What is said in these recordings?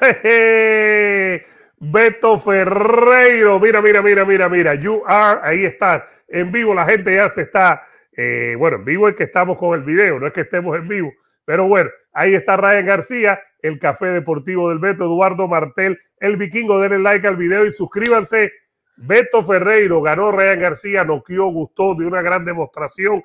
Beto Ferreiro, mira, mira, mira, mira, mira, you are, ahí está, en vivo, la gente ya se está, eh, bueno, en vivo es que estamos con el video, no es que estemos en vivo, pero bueno, ahí está Ryan García, el Café Deportivo del Beto, Eduardo Martel, el Vikingo, denle like al video y suscríbanse. Beto Ferreiro ganó Ryan García, noqueó, gustó de una gran demostración.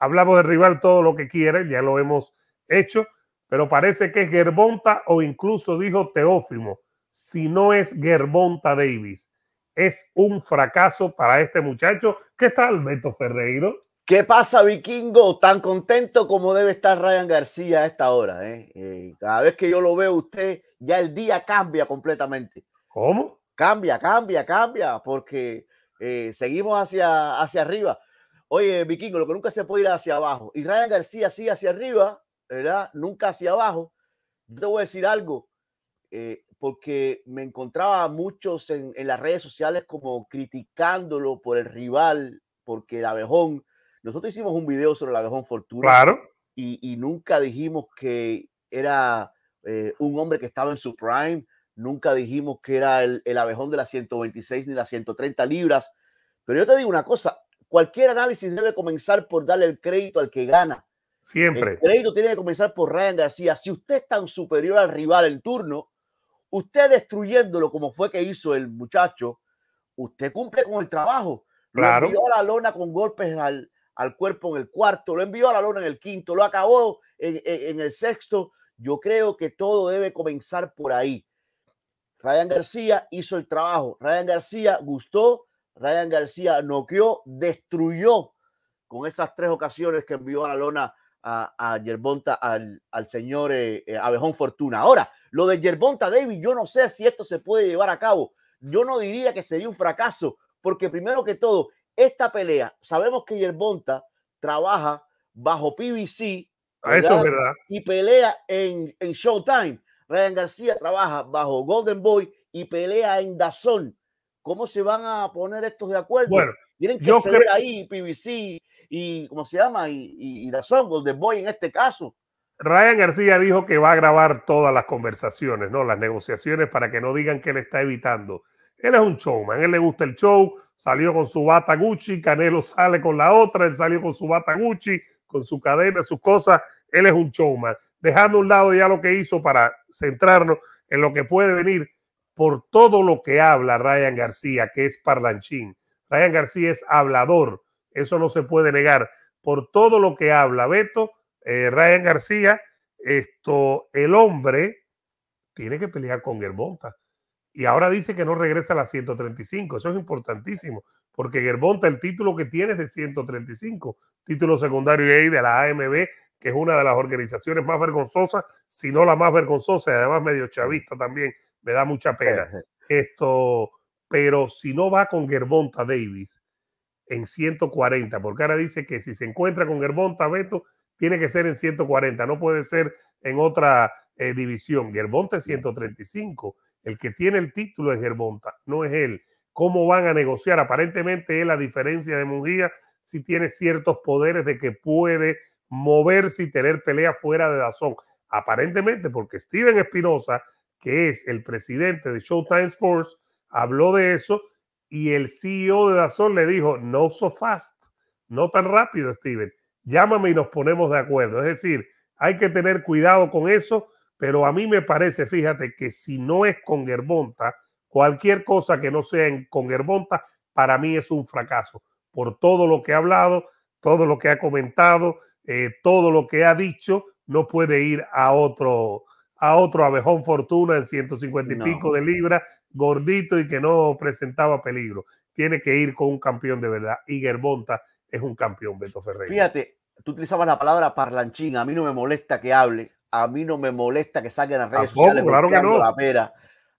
Hablamos de rival todo lo que quieren ya lo hemos hecho pero parece que es Gerbonta o incluso dijo Teófimo, si no es Gerbonta Davis. Es un fracaso para este muchacho. ¿Qué tal, Beto Ferreiro? ¿Qué pasa, vikingo? Tan contento como debe estar Ryan García a esta hora. ¿eh? eh cada vez que yo lo veo usted, ya el día cambia completamente. ¿Cómo? Cambia, cambia, cambia, porque eh, seguimos hacia, hacia arriba. Oye, vikingo, lo que nunca se puede ir hacia abajo. Y Ryan García sigue hacia arriba Nunca hacia abajo. debo te voy a decir algo, eh, porque me encontraba muchos en, las redes sociales como criticándolo por el rival, porque el abejón, nosotros hicimos un video sobre el abejón Fortuna. Y, nunca dijimos que era eh, un hombre que estaba en su prime, nunca dijimos que era el, el abejón de las 126 ni las 130 libras. Pero yo te digo una cosa, cualquier análisis debe comenzar por darle el crédito al que gana. Siempre. El crédito tiene que comenzar por Ryan García. Si usted es tan superior al rival en turno, usted destruyéndolo como fue que hizo el muchacho, usted cumple con el trabajo. Claro. Lo envió a la lona con golpes al, al, cuerpo en el cuarto, lo envió a la lona en el quinto, lo acabó en, en el sexto. Yo creo que todo debe comenzar por ahí. Ryan García hizo el trabajo. Ryan García gustó, Ryan García noqueó, destruyó con esas tres ocasiones que envió a la lona a, Yerbonta, al, señor eh, eh, Abejón Fortuna. Ahora, lo de Yerbonta David, yo no sé si esto se puede llevar a cabo. Yo no diría que sería un fracaso, porque primero que todo, esta pelea, sabemos que Yerbonta trabaja bajo PBC ah, y pelea en, en Showtime. Ryan García trabaja bajo Golden Boy y pelea en Dazón. ¿Cómo se van a poner estos de acuerdo? Bueno, Tienen que ser ahí PBC y ¿cómo se llama? Y, y, y de Boy en este caso. Ryan García dijo que va a grabar todas las conversaciones, ¿no? Las negociaciones para que no digan que él está evitando. Él es un showman, él le gusta el show, salió con su bata Gucci, Canelo sale con la otra, él salió con su bata Gucci, con su cadena, sus cosas, él es un showman. Dejando a un lado ya lo que hizo para centrarnos en lo que puede venir por todo lo que habla Ryan García, que es parlanchín. Ryan García es hablador, eso no se puede negar. Por todo lo que habla Beto, eh, Ryan García, esto, el hombre tiene que pelear con Germonta. Y ahora dice que no regresa a la 135. Eso es importantísimo, porque Gervonta el título que tiene es de 135, título secundario y de la AMB, que es una de las organizaciones más vergonzosas, si no la más vergonzosa, y además medio chavista también. Me da mucha pena. Esto, pero si no va con Germonta Davis, en 140, porque ahora dice que si se encuentra con Germonta, Beto tiene que ser en 140, no puede ser en otra eh, división. Germonta es 135. El que tiene el título es Germonta, no es él. ¿Cómo van a negociar? Aparentemente es la diferencia de Mungía, si tiene ciertos poderes de que puede moverse y tener pelea fuera de Dazón. Aparentemente, porque Steven Espinosa, que es el presidente de Showtime Sports, habló de eso y el CEO de Dazón le dijo, no so fast, no tan rápido, Steven, llámame y nos ponemos de acuerdo. Es decir, hay que tener cuidado con eso, pero a mí me parece, fíjate, que si no es con Gerbonta, cualquier cosa que no sea con Gerbonta, para mí es un fracaso. Por todo lo que ha hablado, todo lo que ha comentado, eh, todo lo que ha dicho, no puede ir a otro, a otro abejón fortuna en 150 y pico de libras, gordito y que no presentaba peligro. Tiene que ir con un campeón de verdad. Y Monta es un campeón, Beto Ferreira. Fíjate, tú utilizabas la palabra parlanchín. A mí no me molesta que hable. A mí no me molesta que salga en las redes sociales. Claro que no. La pera.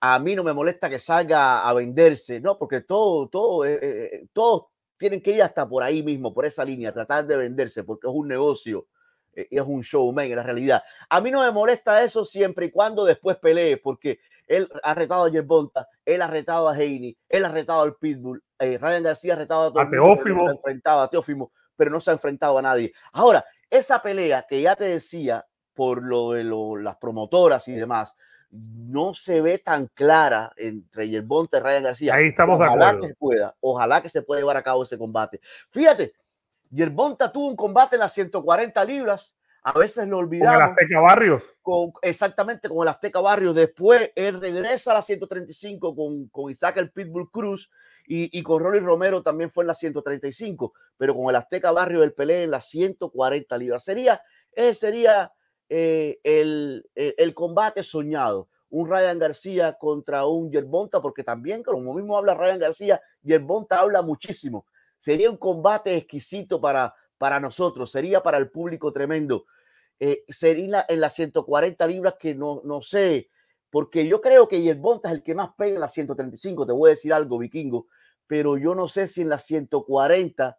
A mí no me molesta que salga a venderse. No, porque todo, todo, eh, eh, eh, todos tienen que ir hasta por ahí mismo, por esa línea, tratar de venderse, porque es un negocio e, es un showman en la realidad. A mí no me molesta eso siempre y cuando después pelee, porque él ha retado a Yerbonta, él ha retado a Haney, él ha retado al Pitbull, eh, Ryan García ha retado a, a Teófimo. pero no se ha enfrentado a nadie. Ahora, esa pelea que ya te decía por lo de las promotoras y demás, no se ve tan clara entre Yerbonta y Ryan García. Ahí estamos de acuerdo. Que pueda, ojalá que se pueda llevar a cabo ese combate. Fíjate, Yerbonta tuvo un combate en las 140 libras. A veces lo olvidamos. Con el Azteca Barrios. exactamente, con el Azteca Barrios. Después él regresa a las 135 con, con Isaac el Pitbull Cruz y, con Rolly Romero también fue en las 135. Pero con el Azteca Barrios el pelea en las 140 libras. Sería, sería eh, el, el, combate soñado. Un Ryan García contra un Yerbonta, porque también, como mismo habla Ryan García, Yerbonta habla muchísimo. Sería un combate exquisito para, para nosotros, sería para el público tremendo. Eh, sería en las 140 libras que no, no sé, porque yo creo que Yerbonta es el que más pega en las 135, te voy a decir algo, vikingo, pero yo no sé si en las 140,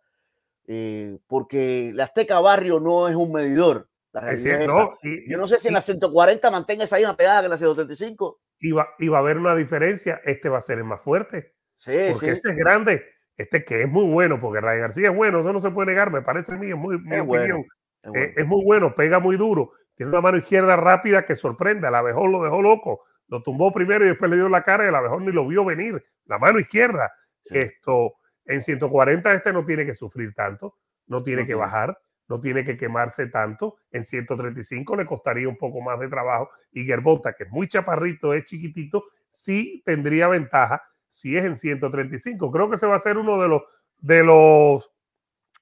eh, porque la Azteca Barrio no es un medidor. yo no sé si en las 140 mantenga esa misma pegada que en las 135. Y va, a haber una diferencia, este va a ser el más fuerte. Sí, este es grande este que es muy bueno, porque Ryan García es bueno, eso no se puede negar, me parece a mí, es muy, eh, bueno, es, muy bueno, pega muy duro, tiene una mano izquierda rápida que sorprende, la mejor lo dejó loco, lo tumbó primero y después le dio la cara y la mejor ni lo vio venir, la mano izquierda. Esto, en 140 este no tiene que sufrir tanto, no tiene que bajar, no tiene que quemarse tanto, en 135 le costaría un poco más de trabajo y Gerbota, que es muy chaparrito, es chiquitito, sí tendría ventaja si es en 135. Creo que se va a ser uno de los, de los,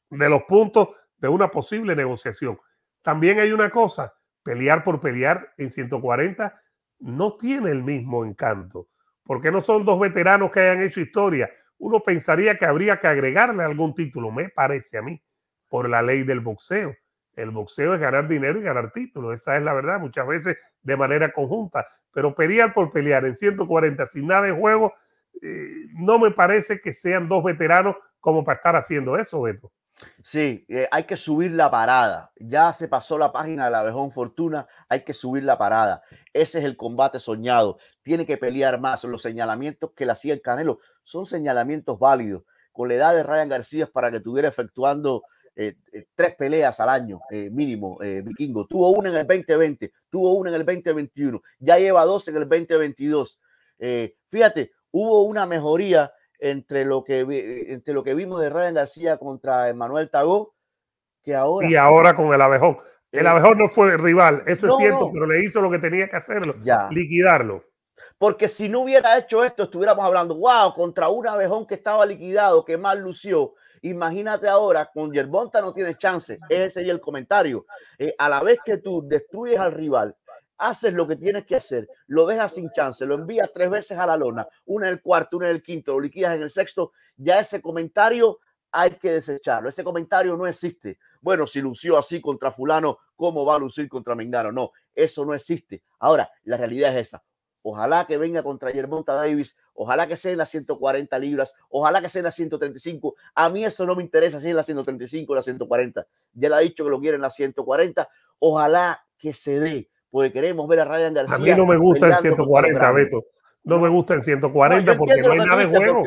de los puntos de una posible negociación. También hay una cosa, pelear por pelear en 140 no tiene el mismo encanto, porque no son dos veteranos que hayan hecho historia. Uno pensaría que habría que agregarle algún título, me parece a mí, por la ley del boxeo. El boxeo es ganar dinero y ganar títulos, esa es la verdad, muchas veces de manera conjunta, pero pelear por pelear en 140 sin nada de juego eh, no me parece que sean dos veteranos como para estar haciendo eso, Beto. Sí, eh, hay que subir la parada. Ya se pasó la página de la Abejón Fortuna, hay que subir la parada. Ese es el combate soñado. Tiene que pelear más. Los señalamientos que le hacía el Canelo son señalamientos válidos. Con la edad de Ryan García para que estuviera efectuando eh, tres peleas al año mínimo, Vikingo. Tuvo una en el 2020, tuvo una en el 2021, ya lleva dos en el 2022. fíjate, hubo una mejoría entre lo que, entre lo que vimos de Ryan García contra Emanuel Tagó, que ahora... Y ahora con el abejón. El eh, abejón no fue el rival, eso es cierto, pero le hizo lo que tenía que hacerlo, liquidarlo. Porque si no hubiera hecho esto, estuviéramos hablando, wow, contra un abejón que estaba liquidado, que mal lució. Imagínate ahora, con Yerbonta no tienes chance. Ese sería el comentario. Eh, a la vez que tú destruyes al rival, haces lo que tienes que hacer, lo dejas sin chance, lo envías tres veces a la lona, una en el cuarto, una en el quinto, lo liquidas en el sexto, ya ese comentario hay que desecharlo, ese comentario no existe. Bueno, si lució así contra fulano, ¿cómo va a lucir contra mendano? No, eso no existe. Ahora, la realidad es esa. Ojalá que venga contra Yermonta Davis, ojalá que sea en las 140 libras, ojalá que sea en las 135. A mí eso no me interesa si es en las 135 o la 140. Ya le ha dicho que lo quiere en las 140. Ojalá que se dé porque queremos ver a Ryan García. A mí no me gusta el 140, Beto. No me gusta el 140 porque no hay nada de juego.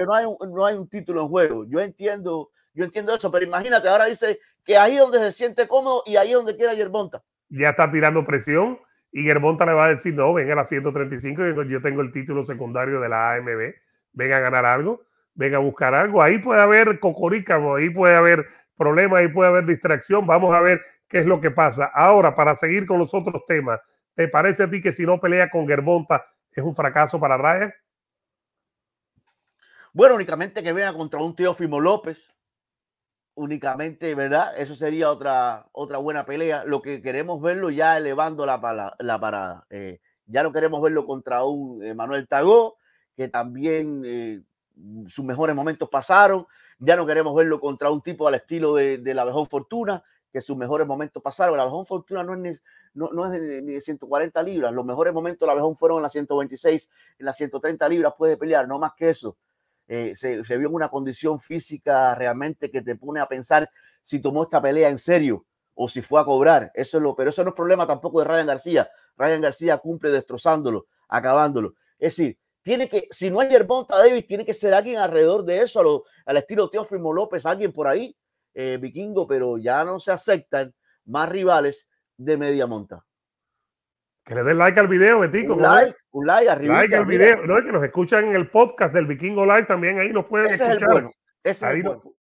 No hay, un título en juego. Yo entiendo, yo entiendo eso, pero imagínate, ahora dice que ahí donde se siente cómodo y ahí donde quiera Yerbonta. Ya está tirando presión y Yerbonta le va a decir, no, venga a la 135, yo tengo el título secundario de la AMB, venga a ganar algo, venga a buscar algo. Ahí puede haber cocorícamo, ahí puede haber problemas, ahí puede haber distracción. Vamos a ver qué es lo que pasa. Ahora, para seguir con los otros temas, ¿Te parece a ti que si no pelea con Germonta es un fracaso para Ryan? Bueno, únicamente que venga contra un Teófimo López. Únicamente, ¿verdad? Eso sería otra, otra buena pelea. Lo que queremos verlo ya elevando la, la, parada. Eh, ya no queremos verlo contra un eh, Manuel Tagó, que también eh, sus mejores momentos pasaron. Ya no queremos verlo contra un tipo al estilo de, de la mejor fortuna que sus mejores momentos pasaron. la abejón fortuna no es, no, es de, 140 libras. Los mejores momentos la abejón fueron en las 126, en las 130 libras puede pelear, no más que eso. Eh, se, vio en una condición física realmente que te pone a pensar si tomó esta pelea en serio o si fue a cobrar. Eso es lo, pero eso no es problema tampoco de Ryan García. Ryan García cumple destrozándolo, acabándolo. Es decir, tiene que, si no es Yerbonta Davis, tiene que ser alguien alrededor de eso, a lo, al estilo Teófimo López, alguien por ahí, eh, Vikingo, pero ya no se aceptan más rivales de media monta. Que le den like al video, Betico. Un like, un like, arriba. Like al video. No, que nos escuchan en el podcast del Vikingo Live también, ahí nos pueden escuchar.